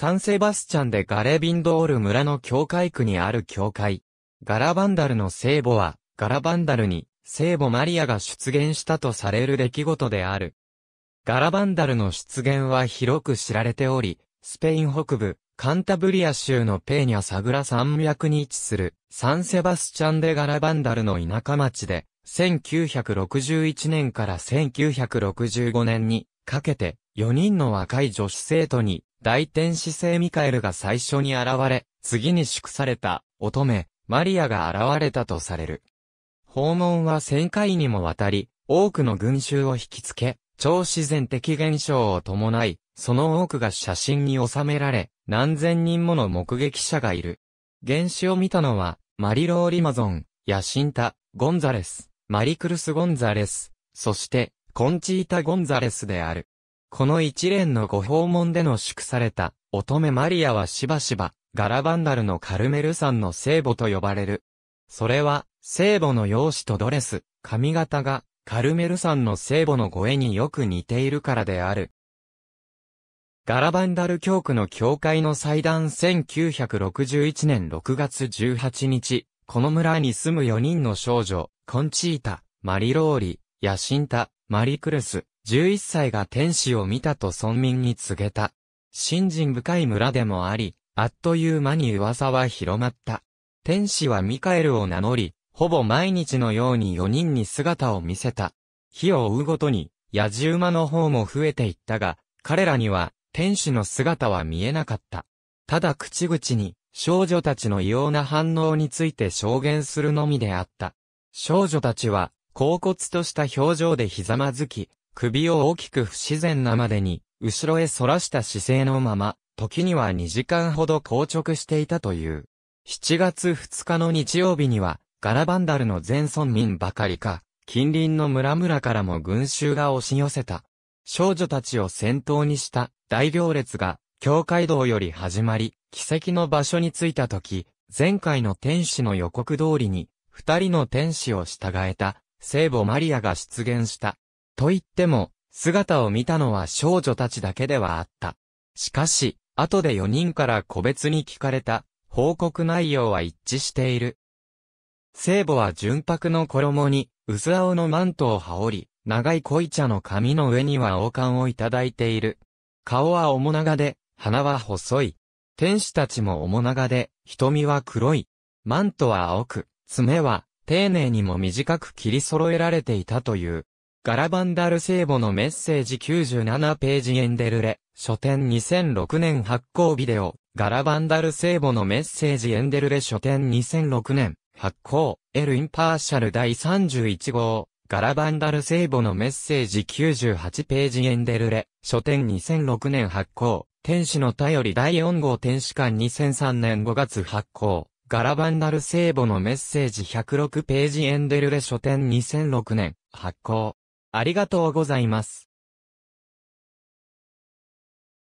サンセバスチャンでガレビンドール村の教会区にある教会。ガラバンダルの聖母は、ガラバンダルに聖母マリアが出現したとされる出来事である。ガラバンダルの出現は広く知られており、スペイン北部、カンタブリア州のペーニャ・サグラ山脈に位置するサンセバスチャン・デ・ガラバンダルの田舎町で、1961年から1965年にかけて4人の若い女子生徒に大天使聖ミカエルが最初に現れ、次に祝された、乙女、マリアが現れたとされる。訪問は1000回にもわたり、多くの群衆を引きつけ、超自然的現象を伴い、その多くが写真に収められ、何千人もの目撃者がいる。原始を見たのは、マリロー・リマゾン、ヤシンタ、ゴンザレス、マリクルス・ゴンザレス、そして、コンチータ・ゴンザレスである。この一連のご訪問での祝された乙女マリアはしばしばガラバンダルのカルメル山の聖母と呼ばれる。それは聖母の容姿とドレス、髪型がカルメル山の聖母の声によく似ているからである。ガラバンダル教区の教会の祭壇1961年6月18日、この村に住む4人の少女、コンチータ、マリローリ、ヤシンタ、マリクルス、11歳が天使を見たと村民に告げた。信心深い村でもあり、あっという間に噂は広まった。天使はミカエルを名乗り、ほぼ毎日のように4人に姿を見せた。日を追うごとに、野獣馬の方も増えていったが、彼らには、天使の姿は見えなかった。ただ口々に、少女たちの異様な反応について証言するのみであった。少女たちは、恍惚とした表情でひざまずき、首を大きく不自然なまでに、後ろへ反らした姿勢のまま、時には2時間ほど硬直していたという。7月2日の日曜日には、ガラバンダルの全村民ばかりか、近隣の村々からも群衆が押し寄せた。少女たちを先頭にした大行列が、教会道より始まり、奇跡の場所に着いた時、前回の天使の予告通りに、二人の天使を従えた、聖母マリアが出現した。と言っても、姿を見たのは少女たちだけではあった。しかし、後で4人から個別に聞かれた、報告内容は一致している。聖母は純白の衣に、薄青のマントを羽織り、長い濃茶の髪の上には王冠をいただいている。顔は面長で、鼻は細い。天使たちも面長で、瞳は黒い。マントは青く、爪は、丁寧にも短く切り揃えられていたという。ガラバンダル聖母のメッセージ97ページエンデルレ、書店2006年発行ビデオ、ガラバンダル聖母のメッセージエンデルレ書店2006年発行、エル・インパーシャル第31号、ガラバンダル聖母のメッセージ98ページエンデルレ、書店2006年発行、天使の頼り第4号天使館2003年5月発行、ガラバンダル聖母のメッセージ106ページエンデルレ書店2006年発行、ありがとうございます。